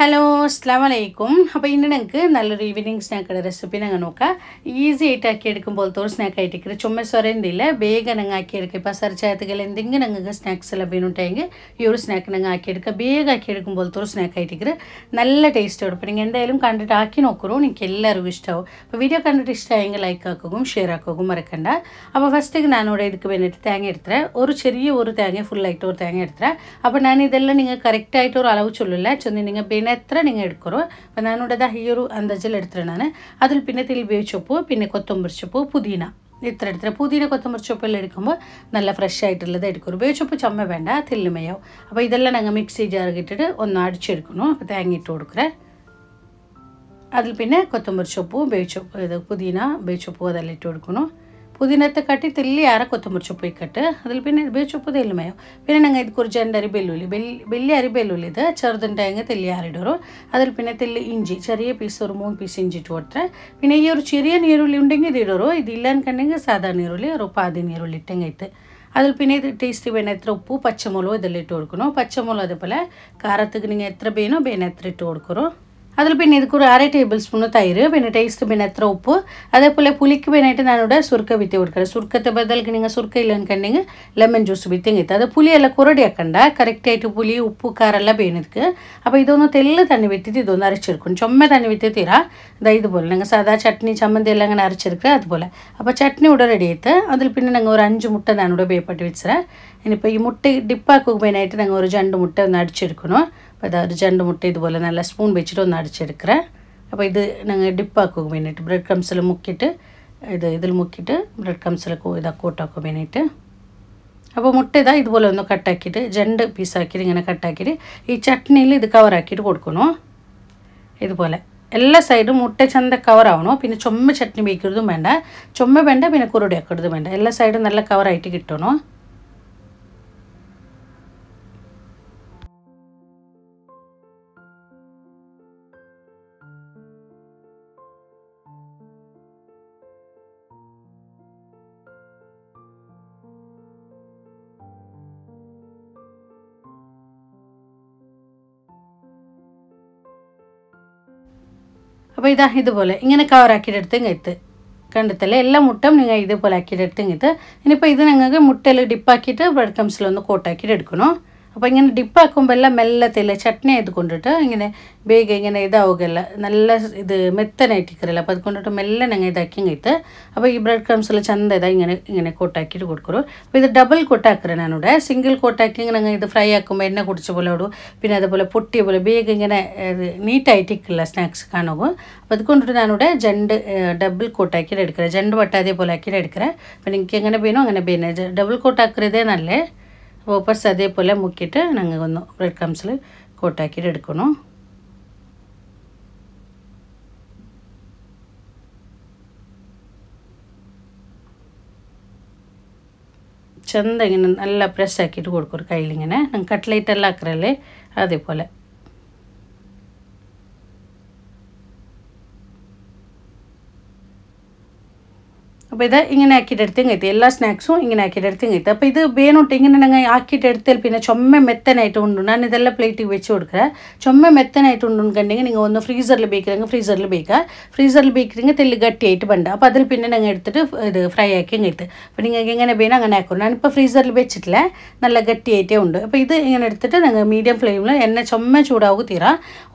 hello അസ്സാം വലൈക്കും അപ്പോൾ ഇന്ന് ഞങ്ങൾക്ക് നല്ലൊരു ഈവനിങ് സ്നാക്കുടെ റെസിപ്പി ഞങ്ങൾ നോക്കാം ഈസി ആയിട്ട് ആക്കി പോലത്തെ ഒരു സ്നാക്ക് ആയിട്ട് ചുമ്മ സ്വരന്തില്ല വേഗം ഞങ്ങൾ ആക്കിയെടുക്കുക ഇപ്പോൾ സർച്ചായത്തുകൾ എന്തെങ്കിലും ഞങ്ങൾക്ക് സ്നാക്സ് ലഭ്യമുണ്ടെങ്കിൽ ഈ ഒരു സ്നാക്ക് ഞങ്ങൾ ആക്കിയെടുക്കുക വേഗം ആക്കി പോലത്തെ ഒരു സ്നാക്ക് ആയിട്ട് നല്ല ടേസ്റ്റോട് അപ്പോൾ നിങ്ങൾ എന്തായാലും കണ്ടിട്ട് ആക്കി നോക്കൂ നിങ്ങൾക്ക് എല്ലാവർക്കും ഇഷ്ടമാവും അപ്പോൾ വീഡിയോ കണ്ടിട്ട് ഇഷ്ടമായെങ്കിൽ ലൈക്ക് ആക്കുകയും ഷെയർ ആക്കുകയും മറക്കണ്ട അപ്പോൾ ഫസ്റ്റ് ഞാനിവിടെ ഇതുക്ക് വേണ്ടിയിട്ട് തേങ്ങ എടുത്തേ ഒരു ചെറിയ ഒരു തേങ്ങ ഫുള്ളായിട്ട് ഒരു തേങ്ങ എടുത്തേ അപ്പോൾ ഞാൻ ഇതെല്ലാം നിങ്ങൾ കറക്റ്റായിട്ട് ഒരു അളവ് ചൊല്ലില്ല ചെന്ന് നിങ്ങൾ പിന്നെ പിന്നെ എത്ര നിങ്ങൾ എടുക്കറോ അപ്പം ഞാനിവിടെ ഹയ്യൊരു ഒരു അന്തജിൽ ഞാൻ അതിൽ പിന്നെ തിൽബിയ ചൊപ്പ് പിന്നെ കൊത്തമ്പരി ചൊപ്പ് പുതിന ഇത്ര എടുത്തിട്ട് പുതിന കൊത്തമ്പരി ചൊപ്പെല്ലാം എടുക്കുമ്പോൾ നല്ല ഫ്രഷ് ആയിട്ടുള്ളത് എടുക്കും ഒരു ബേച്ചൊപ്പ് ചമ്മ വേണ്ട തില്ലുമയാവും അപ്പോൾ ഇതെല്ലാം ഞങ്ങൾ മിക്സി ജാറിട്ടിട്ട് ഒന്ന് അടിച്ചെടുക്കണം അപ്പോൾ തേങ്ങ ഇട്ട് കൊടുക്കുക അതിൽ പിന്നെ കൊത്തമ്പരി ചൊപ്പും ബേച്ചൊപ്പ് ഇത് പുതിന ബേച്ചൊപ്പും അതെല്ലാം ഇട്ട് കൊടുക്കണം పుదీనాతో కట్టి తెల్లి అర కొత్తిమీర చొప్పు ఇక్కట్టు ಅದ್ರಲ್ಲಿ പിന്നെ ചുപ്പത് എല്ലുമയോ പിന്നെ ഞങ്ങൾ ഇത് കുറച്ച് രണ്ട് അരി വെല്ലുള്ളി വലിയ അരി വെല്ലുള്ളി ഇത് ചെറുതുണ്ടായെങ്കിൽ തെല്ലി ആറിടും അതിൽ പിന്നെ തെല്ലി ഇഞ്ചി ചെറിയ പീസ് ഒരു മൂന്ന് പീസ് ഇഞ്ചി ഇട്ട് കൊടുത്ത് പിന്നെ ഈ ഒരു ചെറിയ നീരുള്ളി ഉണ്ടെങ്കിൽ ഇത് ഇടും ഇതില്ല എന്നുണ്ടെങ്കിൽ സാധാ നീരുള്ളി ഒരു പാതി നീരുള്ളി ഇട്ടെങ്കിൽ ഇത് അതിൽ പിന്നെ ഇത് ടേസ്റ്റ് വേണം എത്ര ഉപ്പ് പച്ചമുളക് ഇതെല്ലാം ഇട്ട് കൊടുക്കണം പച്ചമുളക് അതേപോലെ കാരത്തേക്ക് നിങ്ങൾ എത്ര വേണോ വേണം എത്ര ഇട്ട് കൊടുക്കണം அதில் பின் இதுக்கு ஒரு அரை டேபிள் ஸ்பூன் தயிர் பின் டேஸ்ட்டு பின் உப்பு அதே போல் புளிக்கு நான் நானோட சுருக்க வித்தி கொடுக்குறேன் சுருக்கத்தை பதிலுக்கு நீங்கள் சுருக்க இல்லைன்னு கண்டிங்க லெமன் ஜூஸ் விற்றுங்க அது புளியெல்லாம் குரடியாக கண்டா கரெக்டாகிட்டு புளி உப்பு காரெல்லாம் வேணுதுக்கு அப்போ இது ஒன்று தெல்லு தண்ணி வித்திட்டு இது ஒன்று அரைச்சிருக்கணும் சொம்மை தண்ணி விற்று தீரா இது போல் நாங்கள் சாதா சட்னி சம்மந்தி எல்லாம் அங்கே அரைச்சிருக்கிறேன் அது போல் அப்போ சட்னி உட ரெடி ஆகிட்டு அதில் பின்னே நாங்கள் ஒரு அஞ்சு முட்டை நான் நானோட பேப்பட்டு வச்சுறேன் இனிப்போ முட்டை டிப்பாக்கு மெயினாகிட்டு நாங்கள் ஒரு ஜண்டு முட்டை வந்து அடிச்சிருக்கணும் അപ്പോൾ ഇതാ ഒരു മുട്ട ഇതുപോലെ നല്ല സ്പൂൺ വെച്ചിട്ട് ഒന്ന് അടിച്ചെടുക്കുക അപ്പോൾ ഇത് ഞങ്ങൾ ഡിപ്പാക്കുക വേണ്ടിയിട്ട് ബ്രെഡ് ക്രംസിൽ മുക്കിയിട്ട് ഇത് ഇതിൽ മുക്കിയിട്ട് ബ്രെഡ് ക്രംസിൽ ഇതാ കൂട്ടാക്കുക വേണ്ടിയിട്ട് അപ്പോൾ മുട്ട ഇതാ ഇതുപോലെ ഒന്ന് കട്ടാക്കിയിട്ട് രണ്ട് പീസാക്കിയിട്ട് ഇങ്ങനെ കട്ടാക്കിയിട്ട് ഈ ചട്നിയിൽ ഇത് കവറാക്കിയിട്ട് കൊടുക്കണോ ഇതുപോലെ എല്ലാ സൈഡും മുട്ട ചന്ത കവറാവണോ പിന്നെ ചുമ ചട്നി വയ്ക്കരുതും വേണ്ട ചുമ വേണ്ട പിന്നെ കുറുടിയാക്കരുതും വേണ്ട എല്ലാ സൈഡും നല്ല കവറായിട്ട് കിട്ടണോ അപ്പോൾ ഇതാ ഇതുപോലെ ഇങ്ങനെ കവറാക്കിയിട്ടെടുത്ത് ഇങ്ങെത്ത് കണ്ടെത്തല്ലേ എല്ലാ മുട്ടും നിങ്ങൾ ഇതുപോലെ ആക്കിയിട്ടെടുത്ത് ഇങ്ങെത്ത് ഇനിയിപ്പോൾ ഇത് നിങ്ങൾക്ക് മുട്ടയിൽ ഡിപ്പാക്കിയിട്ട് ബ്രെഡ് ക്രംസിലൊന്ന് കോട്ടാക്കിയിട്ട് എടുക്കണോ അപ്പോൾ ഇങ്ങനെ ഡിപ്പാക്കുമ്പോൾ എല്ലാം മെല്ലെ തേല ചട്നി ആയത് കൊണ്ടിട്ട് ഇങ്ങനെ വേഗം ഇങ്ങനെ ഇതാവുകയല്ല നല്ല ഇത് മെത്തനായിട്ടിരിക്കില്ല അപ്പോൾ അതുകൊണ്ടിട്ട് മെല്ലെ ഞങ്ങൾ ഇതാക്കി ഇങ്ങത്ത് അപ്പോൾ ഈ ബ്രെഡ് ക്രംസ് എല്ലാം ചന്ത ഇതാ ഇങ്ങനെ ഇങ്ങനെ കോട്ടാക്കിയിട്ട് കൊടുക്കും അപ്പോൾ ഇത് ഡബിൾ കോട്ടാക്കുക ഞാനിവിടെ സിംഗിൾ കോട്ടാക്കി ഇങ്ങനെ ഞങ്ങൾ ഇത് ഫ്രൈ ആക്കുമ്പോൾ എണ്ണ കുടിച്ച പോലെ ഇടും പിന്നെ അതുപോലെ പൊട്ടിയ പോലെ വേഗം ഇങ്ങനെ നീറ്റായിട്ടിരിക്കില്ല സ്നാക്സ് കാണുക അപ്പോൾ അതുകൊണ്ടിട്ട് ഞാനിവിടെ ജണ്ട് ഡബിൾ കോട്ടാക്കിയിട്ട് എടുക്കുക ജണ്ട് വട്ടാതേ പോലെ ആക്കിയിട്ട് എടുക്കുക അപ്പോൾ എനിക്ക് എങ്ങനെ വേണോ അങ്ങനെ പിന്നെ ഡബിൾ കോട്ടാക്കുന്നത് നല്ലേ ವಾಪಸ್ ಅದೇ ಪೋಲೆ ಮುಕ್ಕಿಟ್ಟು ನಂಗೆ ಒಂದು ಬ್ರೆಡ್ ಕ್ರಮ್ಸಿൽ കോട്ട് ആക്കിയിട്ട് എടുക്കണം ചെന്ത ഇങ്ങനെ നല്ല പ്രസ് ആക്കിയിട്ട് കൊടുക്കും കയ്യിലിങ്ങനെ കട്ട്ലേറ്റ് എല്ലാം ആക്കറല്ലേ അതേപോലെ അപ്പോൾ ഇത് ഇങ്ങനെ ആക്കിയിട്ട് എടുത്തെങ്കിൽ എല്ലാ സ്നാക്സും ഇങ്ങനെ ആക്കിയിട്ട് എടുത്തെങ്കിൽ അപ്പോൾ ഇത് വേണോട്ട് ഇങ്ങനെ ഞങ്ങൾ ആക്കിയിട്ട് എടുത്താൽ പിന്നെ ചുമ മെത്തനായിട്ട് ഉണ്ടു ഞാൻ ഇതെല്ലാം പ്ലേറ്റിൽ വെച്ച് ಹುಡ್ಕ್ರೆ ചുമ മെത്തനായിട്ട് ಉಂಡು ಉಂಡ್ಕಂಡಿಂಗ നിങ്ങൾ ഒന്ന് ഫ്രീസറിൽ ബേക്കിറങ്ങ് ഫ്രീസറിൽ ബേക്കുക ഫ്രീസറിൽ ബേക്കിറങ്ങ് തെല്ല് ഗട്ടിയായിട്ട് പണ്ട് അപ്പോൾ അതിൽ പിന്നെ ഞങ്ങൾ എടുത്തിട്ട് ഇത് ഫ്രൈ ആക്കി അങ്ങ് എടുത്ത് അപ്പോൾ നിങ്ങൾക്ക് എങ്ങനെ വേണം അങ്ങനെ ആക്കും ഞാനിപ്പോൾ ഫ്രീസറിൽ വെച്ചിട്ടില്ല നല്ല ഗട്ടിയായിട്ടേ ഉണ്ട് അപ്പോൾ ഇത് ഇങ്ങനെ എടുത്തിട്ട് ഞങ്ങൾ മീഡിയം ഫ്ലെയിമിൽ എണ്ണ ചുമ ചൂടാവും തീരാ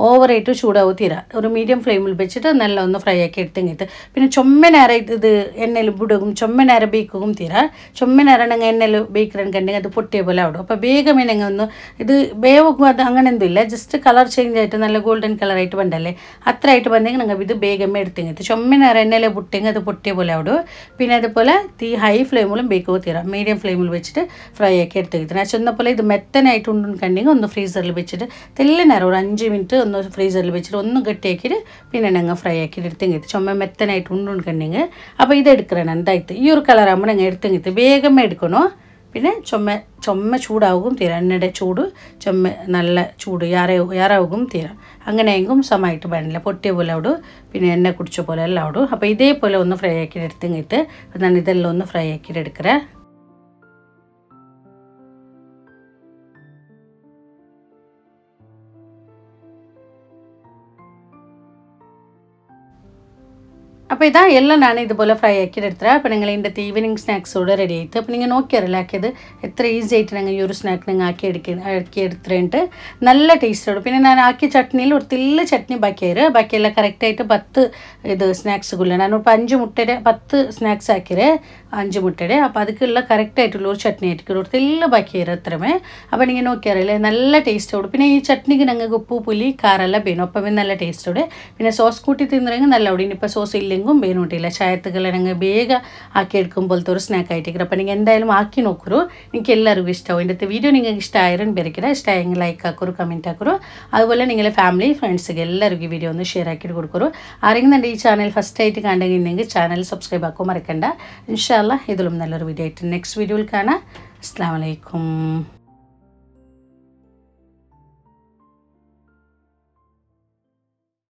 ഓവറായിട്ട് ചൂടാവും തീരാ ഒരു മീഡിയം ഫ്ലെയിമിൽ വെച്ചിട്ട് നല്ല ഒന്ന് ഫ്രൈ ആക്കി എടുത്തെങ്കിൽ പിന്നെ ചുമ നേരം ഇത് എണ്ണ ಎಣ್ಣೆಲಿ ಬುಡಗು ಚೊಮ್ಮೆನಾರ ಬೇಯಿಕೊಗುಂತೀರ ಚೊಮ್ಮೆನಾರ ನಂಗೆ ಎಣ್ಣೆಲಿ ಬೇಯ್ಕ್ರೆ ಅನ್ಕಂಡಿಗೆ അത് പൊട്ടിയ പോലെ ആവിടും അപ്പോൾ വേഗമേ ഞങ്ങൾ ഒന്ന് ഇത് വേവക്കും അത് അങ്ങനെ ഒന്നും ഇല്ല ജസ്റ്റ് കളർ ചേഞ്ച് ആയിട്ട് നല്ല ഗോൾഡൻ കളറായിട്ട് വേണ്ടല്ലേ അത്ര ആയിട്ട് വന്നെങ്കിൽ ഞങ്ങൾ ഇത് വേഗമേ എടുത്തിങ്ങത്ത് നേരം എണ്ണയിൽ പൊട്ടിയെങ്കിൽ അത് പൊട്ടിയ പോലെ ആവിടും പിന്നെ അതുപോലെ തീ ഹൈ ഫ്ലെയിമിലും ബേക്ക് കൊത്തിരാം മീഡിയം ഫ്ലെയിമിൽ വെച്ചിട്ട് ഫ്രൈ ആക്കി എടുത്തിരിക്കുന്നത് ആ പോലെ ഇത് മെത്തനായിട്ട് ഉണ്ടെന്നുണ്ടെങ്കിൽ ഒന്ന് ഫ്രീസറിൽ വെച്ചിട്ട് തെല്ല നേരം ഒരു അഞ്ച് മിനിറ്റ് ഒന്ന് ഫ്രീസറിൽ വെച്ചിട്ട് ഒന്ന് കെട്ടിയാക്കിയിട്ട് പിന്നെ ഞങ്ങൾ ഫ്രൈ ആക്കിയിട്ട് എടുത്തെങ്കിൽ ചുമ മെത്തനായിട്ട് ഉണ്ടെന്നുണ്ടെങ്കിൽ അപ്പോൾ ഇതെടുക്കാം എടുക്കണം എന്തായിട്ട് ഈ ഒരു കളറാകുമ്പോൾ ഞങ്ങൾ എടുത്തെങ്കിത്ത് വേഗം എടുക്കണോ പിന്നെ ചുമ ചുമ ചൂടാവും തീരാ എണ്ണയുടെ ചൂട് ചുമ നല്ല ചൂട് യാറാവും യാറാവും തീരാം അങ്ങനെയെങ്കും സമയമായിട്ട് വേണില്ല പൊട്ടിയ പോലെ അവിടും പിന്നെ എണ്ണ കുടിച്ച പോലെ എല്ലാം അവിടും അപ്പോൾ ഇതേപോലെ ഒന്ന് ഫ്രൈ ആക്കിയിട്ട് എടുത്തെങ്കിത്ത് ഞാൻ ഇതെല്ലാം ഒന്ന് ഫ്രൈ ആക്കിയിട്ട് എടുക്കുക അപ്പോൾ ഇതാ എല്ലാം ഞാൻ ഇതുപോലെ ഫ്രൈ ആക്കിയിട്ട് എടുത്തത് അപ്പോൾ നിങ്ങൾ ഇതിൻ്റെ ഈവനിങ് സ്നാക്സോട് റെഡി ആയിട്ട് അപ്പോൾ നിങ്ങൾ നോക്കിയറിയില്ല ആക്കിയത് എത്ര ഈസി ആയിട്ട് ഞങ്ങൾ ഈ ഒരു സ്നാക്ക് നിങ്ങൾ ആക്കി എടുക്കുക ആക്കി എടുത്തിട്ടുണ്ട് നല്ല ടേസ്റ്റോട് പിന്നെ ഞാൻ ആക്കിയ ചട്നിയിൽ ഒരു തില്ല ചട്നി ബാക്കിയായിരു ബാക്കിയെല്ലാം കറക്റ്റായിട്ട് പത്ത് ഇത് സ്നാക്സുകളിൽ ഞാൻ ഇപ്പോൾ അഞ്ച് മുട്ടയുടെ പത്ത് സ്നാക്സ് ആക്കിയത് അഞ്ച് മുട്ടയുടെ അപ്പോൾ അതുക്കുള്ള കറക്റ്റായിട്ടുള്ള ഒരു ചട്നി ആയിരിക്കും ഒരു തില്ല ബാക്കിയായിരു അത്രമേ അപ്പോൾ നിങ്ങൾ നോക്കിയറിയില്ലേ നല്ല ടേസ്റ്റോട് പിന്നെ ഈ ചട്നിക്ക് ഞങ്ങൾക്ക് ഉപ്പ് പുലി കാറെല്ലാം വേണം അപ്പം നല്ല ടേസ്റ്റോട് പിന്നെ സോസ് കൂട്ടി തിന്നിറങ്ങി നല്ല അവിടെ ഇനിയിപ്പോൾ സോസ് ഇല്ലെങ്കിൽ ഉപ്പും വേനും ಶಾಯತ್ತುಗಳ ചായത്തുകൾ ಬೇಗ വേഗ ആക്കി എടുക്കും പോലത്തെ ഒരു സ്നാക്ക് ആയിട്ടിരിക്കും അപ്പോൾ നിങ്ങൾ എന്തായാലും ആക്കി നോക്കൂ എനിക്ക് എല്ലാവർക്കും ഇഷ്ടമാവും ನಿಂಗೆ വീഡിയോ നിങ്ങൾക്ക് ഇഷ്ടമായാലും ಇಷ್ಟ ഇഷ്ടമായെങ്കിൽ ലൈക്ക് ആക്കൂ കമൻറ്റ് ആക്കൂ അതുപോലെ നിങ്ങളെ ഫാമിലി ഫ്രണ്ട്സിಗೆ എല്ലാവർക്കും ഈ വീഡിയോ ഒന്ന് ഷെയർ ആക്കിയിട്ട് കൊടുക്കൂ ആരെങ്കിലും എൻ്റെ ഈ ചാനൽ ഫസ്റ്റ് ആയിട്ട് നിങ്ങൾക്ക് ചാനൽ സബ്സ്ക്രൈബ് ആക്കാൻ മറക്കണ്ട ഇൻഷാല്ല ഇതിലും നല്ലൊരു വീഡിയോ ആയിട്ട് നെക്സ്റ്റ് വീഡിയോയിൽ കാണാം അസ്സാം വലൈക്കും